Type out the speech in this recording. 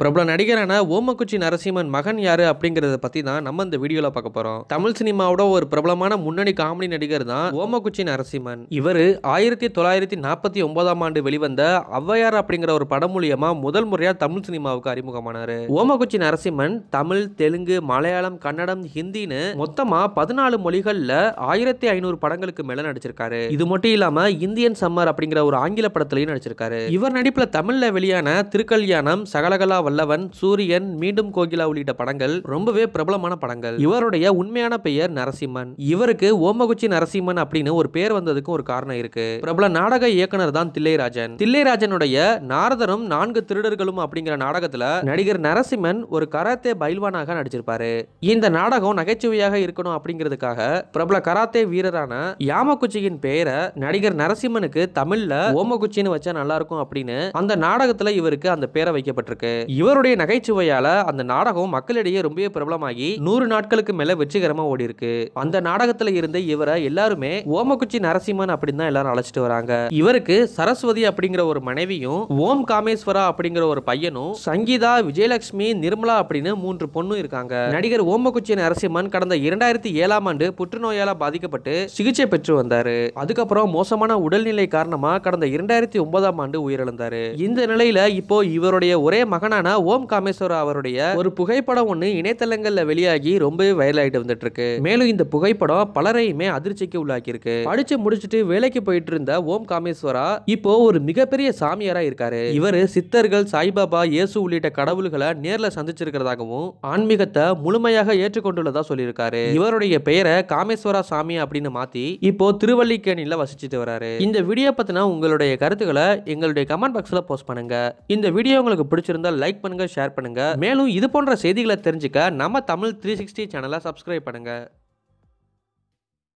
பிரபல நடிகரான ஓமக்குச்சி நரசிம்மன் மகன் யாரு அப்படிங்கிறத பத்தி தான் நம்ம இந்த வீடியோல பார்க்க போறோம் தமிழ் சினிமாவோட ஒரு பிரபலமான முன்னணி காமெடி நடிகர் தான் ஓமக்குச்சி நரசிம்மன் இவர் ஆயிரத்தி தொள்ளாயிரத்தி நாற்பத்தி ஒன்பதாம் ஆண்டு வெளிவந்த ஔவையார் அப்படிங்கிற ஒரு படம் மூலியமா முதல் முறையா தமிழ் சினிமாவுக்கு அறிமுகமானாரு ஓமக்குச்சி நரசிம்மன் தமிழ் தெலுங்கு மலையாளம் கன்னடம் ஹிந்தின்னு மொத்தமா பதினாலு மொழிகள்ல ஆயிரத்தி ஐநூறு படங்களுக்கு மேல நடிச்சிருக்காரு இது மட்டும் இல்லாம இந்தியன் சம்மர் அப்படிங்கிற ஒரு ஆங்கில படத்திலையும் நடிச்சிருக்காரு இவர் நடிப்புல தமிழ்ல வெளியான திருக்கல்யாணம் சகலகலா வல்லவன் சூரியன் மீண்டும் கோகிலா உள்ளிட்ட படங்கள் ரொம்பவே பிரபலமான படங்கள் இவருடைய உண்மையான பெயர் நரசிம்மன் இவருக்கு ஓமகுச்சி நரசிம்மன் அப்படின்னு ஒரு பேர் வந்ததுக்கும் ஒரு காரணம் இருக்கு பிரபல நாடக இயக்குனர் தான் தில்லைராஜன் தில்லைராஜனுடைய நாரதரும் நான்கு திருடர்களும் அப்படிங்கிற நாடகத்துல நடிகர் நரசிம்மன் ஒரு கராத்தே பைல்வானாக நடிச்சிருப்பாரு இந்த நாடகம் நகைச்சுவையாக இருக்கணும் அப்படிங்கிறதுக்காக பிரபல கராத்தே வீரரான யாமகுச்சியின் பெயரை நடிகர் நரசிம்மனுக்கு தமிழ்ல ஓமகுச்சின்னு வச்சா நல்லா இருக்கும் அப்படின்னு அந்த நாடகத்துல இவருக்கு அந்த பேரை வைக்கப்பட்டிருக்கு இவருடைய நகைச்சுவையால் அந்த நாடகம் மக்களிடையே ரொம்ப பிரபலமாகி நூறு நாட்களுக்கு மேலே வெற்றிகரமாக ஓடி இருக்கு அந்த நாடகத்தில் இருந்து இவரை எல்லாருமே ஓமக்குச்சி நரசிம்மன் அப்படின்னு தான் எல்லாரும் அழைச்சிட்டு வராங்க இவருக்கு சரஸ்வதி அப்படிங்கிற ஒரு மனைவியும் ஓம் காமேஸ்வரா அப்படிங்கிற ஒரு பையனும் சங்கீதா விஜயலட்சுமி நிர்மலா அப்படின்னு மூன்று பொண்ணும் இருக்காங்க நடிகர் ஓமக்குச்சி நரசிம்மன் கடந்த இரண்டாயிரத்தி ஏழாம் ஆண்டு புற்றுநோயால பாதிக்கப்பட்டு சிகிச்சை பெற்று வந்தாரு அதுக்கப்புறம் மோசமான உடல்நிலை காரணமா கடந்த இரண்டாயிரத்தி ஒன்பதாம் ஆண்டு உயிரிழந்தாரு இந்த நிலையில இப்போ இவருடைய ஒரே மகனான நடிகரான ஓம் காமேஸ்வரா அவருடைய ஒரு புகைப்படம் ஒன்று இணையதளங்கள்ல வெளியாகி ரொம்பவே வைரல் ஆயிட்டு வந்துட்டு இருக்கு மேலும் இந்த புகைப்படம் பலரையுமே அதிர்ச்சிக்கு உள்ளாக்கி இருக்கு படிச்சு முடிச்சுட்டு வேலைக்கு போயிட்டு இருந்த ஓம் காமேஸ்வரா இப்போ ஒரு மிகப்பெரிய சாமியாரா இருக்காரு இவர் சித்தர்கள் சாய்பாபா இயேசு உள்ளிட்ட கடவுள்களை நேர்ல சந்திச்சிருக்கிறதாகவும் ஆன்மீகத்தை முழுமையாக ஏற்றுக்கொண்டுள்ளதா சொல்லியிருக்காரு இவருடைய பெயரை காமேஸ்வரா சாமி அப்படின்னு மாத்தி இப்போ திருவல்லிக்கேணியில வசிச்சுட்டு வராரு இந்த வீடியோ பத்தின உங்களுடைய கருத்துக்களை எங்களுடைய கமெண்ட் பாக்ஸ்ல போஸ்ட் பண்ணுங்க இந்த வீடியோ உங்களுக்கு பிடிச்சிருந்தா லைக் லைக் பண்ணுங்கள் ஷேர் பண்ணுங்கள் மேலும் இது போன்ற செய்திகளை தெரிஞ்சுக்க நம்ம தமிழ் த்ரீ சிக்ஸ்டி சேனலை சப்ஸ்கிரைப் பண்ணுங்கள்